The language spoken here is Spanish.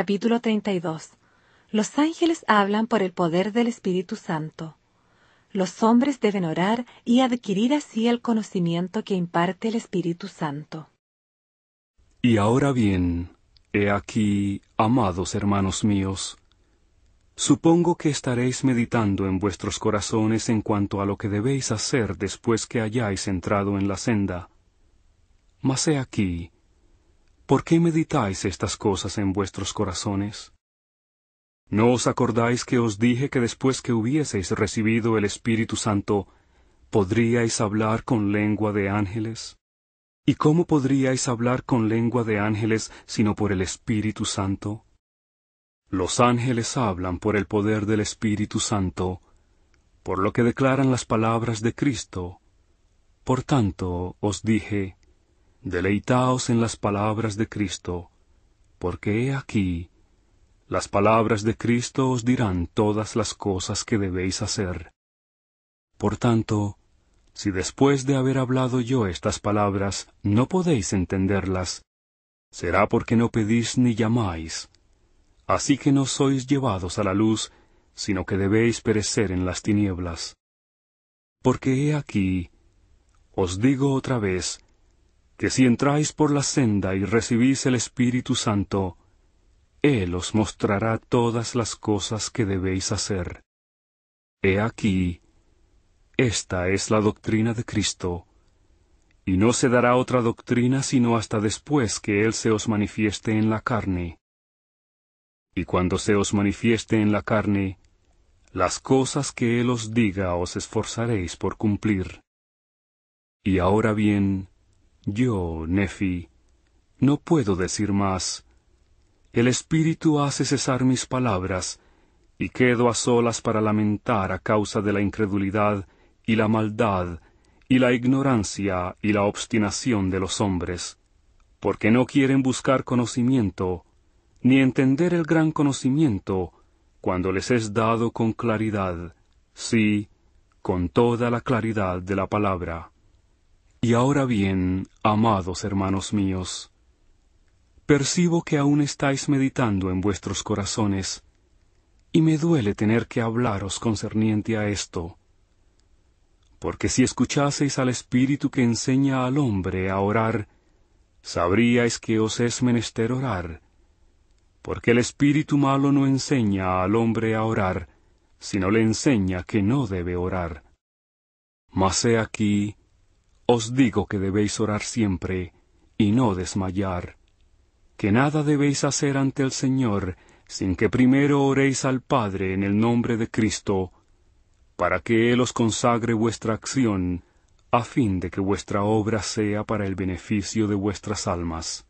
Capítulo 32. Los ángeles hablan por el poder del Espíritu Santo. Los hombres deben orar y adquirir así el conocimiento que imparte el Espíritu Santo. Y ahora bien, he aquí, amados hermanos míos, supongo que estaréis meditando en vuestros corazones en cuanto a lo que debéis hacer después que hayáis entrado en la senda. Mas he aquí, ¿Por qué meditáis estas cosas en vuestros corazones? ¿No os acordáis que os dije que después que hubieseis recibido el Espíritu Santo, podríais hablar con lengua de ángeles? ¿Y cómo podríais hablar con lengua de ángeles sino por el Espíritu Santo? Los ángeles hablan por el poder del Espíritu Santo, por lo que declaran las palabras de Cristo. Por tanto, os dije, Deleitaos en las palabras de Cristo, porque he aquí, las palabras de Cristo os dirán todas las cosas que debéis hacer. Por tanto, si después de haber hablado yo estas palabras no podéis entenderlas, será porque no pedís ni llamáis. Así que no sois llevados a la luz, sino que debéis perecer en las tinieblas. Porque he aquí, os digo otra vez, que si entráis por la senda y recibís el Espíritu Santo, Él os mostrará todas las cosas que debéis hacer. He aquí, esta es la doctrina de Cristo, y no se dará otra doctrina sino hasta después que Él se os manifieste en la carne. Y cuando se os manifieste en la carne, las cosas que Él os diga os esforzaréis por cumplir. Y ahora bien, yo, Nefi, no puedo decir más. El Espíritu hace cesar mis palabras, y quedo a solas para lamentar a causa de la incredulidad y la maldad, y la ignorancia y la obstinación de los hombres, porque no quieren buscar conocimiento, ni entender el gran conocimiento, cuando les es dado con claridad, sí, con toda la claridad de la palabra. Y ahora bien, amados hermanos míos, percibo que aún estáis meditando en vuestros corazones, y me duele tener que hablaros concerniente a esto. Porque si escuchaseis al Espíritu que enseña al hombre a orar, sabríais que os es menester orar, porque el espíritu malo no enseña al hombre a orar, sino le enseña que no debe orar. Mas he aquí, os digo que debéis orar siempre y no desmayar, que nada debéis hacer ante el Señor sin que primero oréis al Padre en el nombre de Cristo, para que Él os consagre vuestra acción, a fin de que vuestra obra sea para el beneficio de vuestras almas.